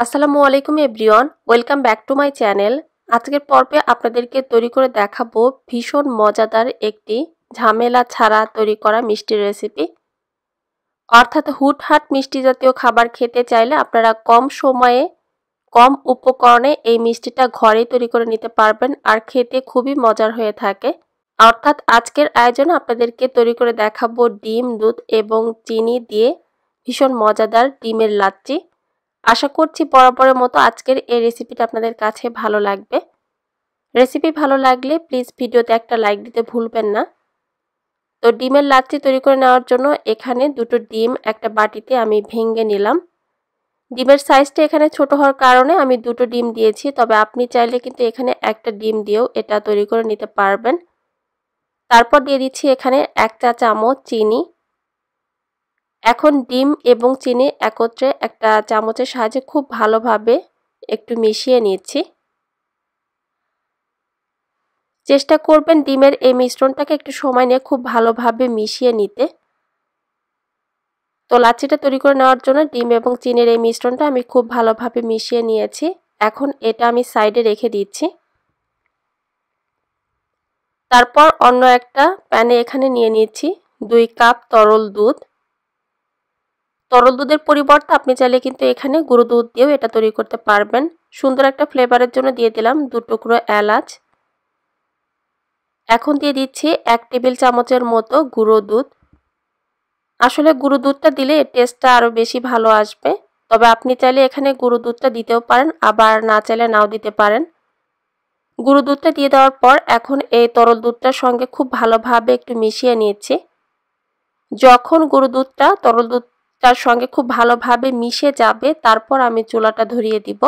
আসসালামু আলাইকুম everyone welcome back to my channel আজকের পর্বে আপনাদেরকে তৈরি করে দেখাবো ভীষণ মজাদার একটি ঝামেলা ছাড়া তৈরি করা মিষ্টি রেসিপি অর্থাৎ হুটহাট মিষ্টি জাতীয় খাবার খেতে চাইলে আপনারা কম সময়ে কম উপকরণে এই মিষ্টিটা ঘরেই তৈরি করে নিতে পারবেন আর খেতে খুবই মজার হয়ে থাকে অর্থাৎ আজকের আয়োজনে আপনাদেরকে তৈরি করে দেখাবো ডিম দুধ এবং চিনি দিয়ে ভীষণ মজাদার ডিমের লাচ্চি আশা করছি বরাবরের মতো আজকের এই রেসিপিটা আপনাদের কাছে ভালো লাগবে রেসিপি ভালো লাগলে প্লিজ ভিডিওতে একটা লাইক দিতে ভুলবেন না তো ডিমের লাচ্ছি তৈরি করে নেওয়ার জন্য এখানে দুটো ডিম একটা বাটিতে আমি ভেঙে নিলাম ডিমের সাইজটা এখানে ছোট হওয়ার কারণে আমি দুটো ডিম দিয়েছি তবে আপনি চাইলে কিন্তু এখানে একটা ডিম দিয়েও এটা তৈরি করে নিতে পারবেন তারপর দিয়ে দিচ্ছি এখানে এক চা চামচ চিনি এখন ডিম এবং চিনি একত্রে একটা চামচের সাহায্যে খুব ভালোভাবে একটু মিশিয়ে নিচ্ছি চেষ্টা করবেন ডিমের এই মিশ্রণটাকে একটু সময় নিয়ে খুব ভালোভাবে মিশিয়ে নিতে তো লাচ্ছিটা তৈরি করে নেওয়ার জন্য ডিম এবং চিনির এই মিশ্রণটা আমি খুব ভালোভাবে মিশিয়ে নিয়েছি এখন এটা আমি সাইডে রেখে দিচ্ছি তারপর অন্য একটা প্যানে এখানে নিয়ে নিচ্ছি দুই কাপ তরল দুধ তরল দুধের পরিবর্তে আপনি চাইলে কিন্তু এখানে গুঁড়ো দুধ দিয়েও এটা তৈরি করতে পারবেন সুন্দর একটা ফ্লেভারের জন্য দিয়ে দিলাম দু টুকরো এলাচ এখন দিয়ে দিচ্ছি এক টেবিল চামচের মতো গুঁড়ো দুধ আসলে গুঁড়ো দুধটা দিলে টেস্টটা আরও বেশি ভালো আসবে তবে আপনি চাইলে এখানে গুঁড়ো দুধটা দিতেও পারেন আবার না চাইলে নাও দিতে পারেন গুঁড়ো দুধটা দিয়ে দেওয়ার পর এখন এই তরল দুধটার সঙ্গে খুব ভালোভাবে একটু মিশিয়ে নিয়েছি যখন গুঁড়ো দুধটা তরল দুধ তার সঙ্গে খুব ভালোভাবে মিশে যাবে তারপর আমি চুলাটা ধরিয়ে দিব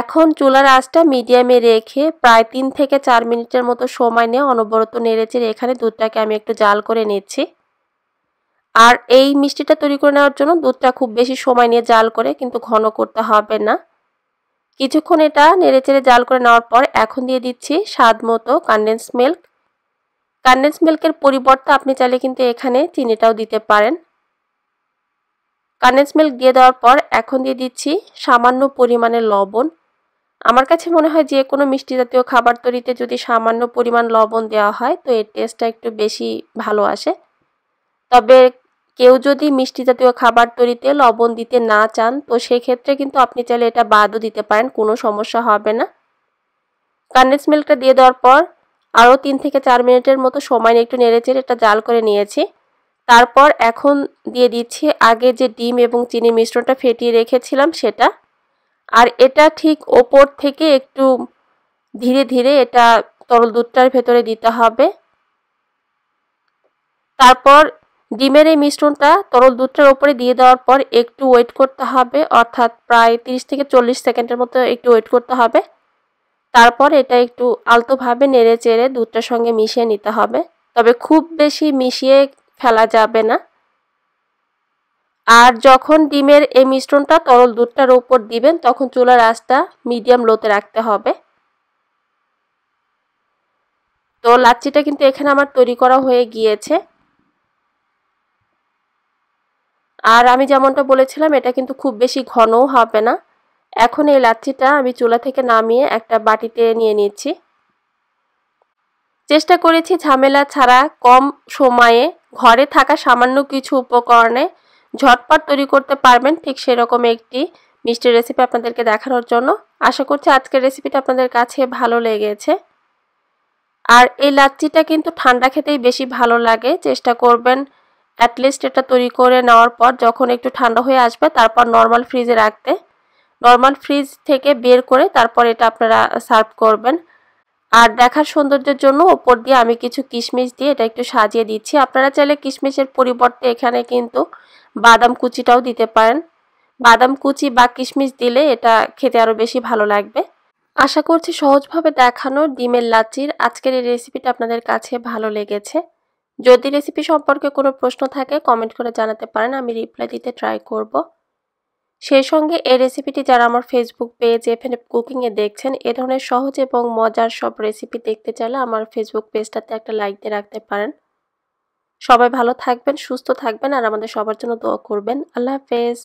এখন চুলার আঁচটা মিডিয়ামে রেখে প্রায় তিন থেকে চার মিনিটের মতো সময় নিয়ে অনবরত নেড়েচেড়ে এখানে দুধটাকে আমি একটু জাল করে নিচ্ছি আর এই মিষ্টিটা তৈরি করে নেওয়ার জন্য দুধটা খুব বেশি সময় নিয়ে জাল করে কিন্তু ঘন করতে হবে না কিছুক্ষণ এটা নেড়েচেড়ে জাল করে নেওয়ার পর এখন দিয়ে দিচ্ছি স্বাদ মতো কান্ডেন্স মিল্ক কান্ডেন্স মিল্কের পরিবর্তে আপনি চাইলে কিন্তু এখানে চিনিটাও দিতে পারেন কান্ডেন্স মিল্ক দিয়ে দেওয়ার পর এখন দিয়ে দিচ্ছি সামান্য পরিমাণে লবণ আমার কাছে মনে হয় যে কোনো মিষ্টি জাতীয় খাবার তৈরিতে যদি সামান্য পরিমাণ লবণ দেওয়া হয় তো এর টেস্টটা একটু বেশি ভালো আসে তবে কেউ যদি মিষ্টি জাতীয় খাবার তৈরিতে লবণ দিতে না চান তো সেক্ষেত্রে কিন্তু আপনি চাইলে এটা বাদও দিতে পারেন কোনো সমস্যা হবে না কান্ডেন্স মিল্কটা দিয়ে দেওয়ার পর আরও তিন থেকে চার মিনিটের মতো সময় নিয়ে একটু নেড়েচেড়ে এটা জাল করে নিয়েছি তারপর এখন দিয়ে দিচ্ছি আগে যে ডিম এবং চিনি মিশ্রণটা ফেটিয়ে রেখেছিলাম সেটা আর এটা ঠিক ওপর থেকে একটু ধীরে ধীরে এটা তরল দুধটার ভেতরে দিতে হবে তারপর ডিমের এই মিশ্রণটা তরল দুধটার ওপরে দিয়ে দেওয়ার পর একটু ওয়েট করতে হবে অর্থাৎ প্রায় 30 থেকে চল্লিশ সেকেন্ডের মতো একটু ওয়েট করতে হবে তারপর এটা একটু আলতোভাবে নেড়ে চেড়ে দুধটার সঙ্গে মিশিয়ে নিতে হবে তবে খুব বেশি মিশিয়ে ফেলা যাবে না আর যখন ডিমের এই মিশ্রণটা তরল দুধটার উপর দিবেন তখন চুলার আঁচটা মিডিয়াম লোতে রাখতে হবে তো লাচ্ছিটা কিন্তু এখানে আমার তৈরি করা হয়ে গিয়েছে আর আমি যেমনটা বলেছিলাম এটা কিন্তু খুব বেশি ঘনও হবে না এখন এই লাচ্ছিটা আমি চুলা থেকে নামিয়ে একটা বাটিতে নিয়ে নিচ্ছি চেষ্টা করেছি ঝামেলা ছাড়া কম সময়ে ঘরে থাকা সামান্য কিছু উপকরণে ঝটপট তৈরি করতে পারবেন ঠিক সেরকম একটি মিষ্টির রেসিপি আপনাদেরকে দেখানোর জন্য আশা করছি আজকের রেসিপিটা আপনাদের কাছে ভালো লেগেছে আর এই লাচ্চিটা কিন্তু ঠান্ডা খেতেই বেশি ভালো লাগে চেষ্টা করবেন অ্যাটলিস্ট এটা তৈরি করে নেওয়ার পর যখন একটু ঠান্ডা হয়ে আসবে তারপর নর্মাল ফ্রিজে রাখতে নর্মাল ফ্রিজ থেকে বের করে তারপর এটা আপনারা সার্ভ করবেন আর দেখার সৌন্দর্যের জন্য ওপর দিয়ে আমি কিছু কিশমিশ দিয়ে এটা একটু সাজিয়ে দিচ্ছি আপনারা চাইলে কিশমিশের পরিবর্তে এখানে কিন্তু বাদাম কুচিটাও দিতে পারেন বাদাম কুচি বা কিশমিশ দিলে এটা খেতে আরও বেশি ভালো লাগবে আশা করছি সহজভাবে দেখানো ডিমের লাচির আজকের এই রেসিপিটা আপনাদের কাছে ভালো লেগেছে যদি রেসিপি সম্পর্কে কোনো প্রশ্ন থাকে কমেন্ট করে জানাতে পারেন আমি রিপ্লাই দিতে ট্রাই করবো সেই সঙ্গে এই রেসিপিটি যারা আমার ফেসবুক পেজ এফ এন কুকিংয়ে দেখছেন এ ধরনের সহজ এবং মজার সব রেসিপি দেখতে চাইলে আমার ফেসবুক পেজটাতে একটা লাইক দিয়ে রাখতে পারেন সবাই ভালো থাকবেন সুস্থ থাকবেন আর আমাদের সবার জন্য দোয়া করবেন আল্লাহ হাফেজ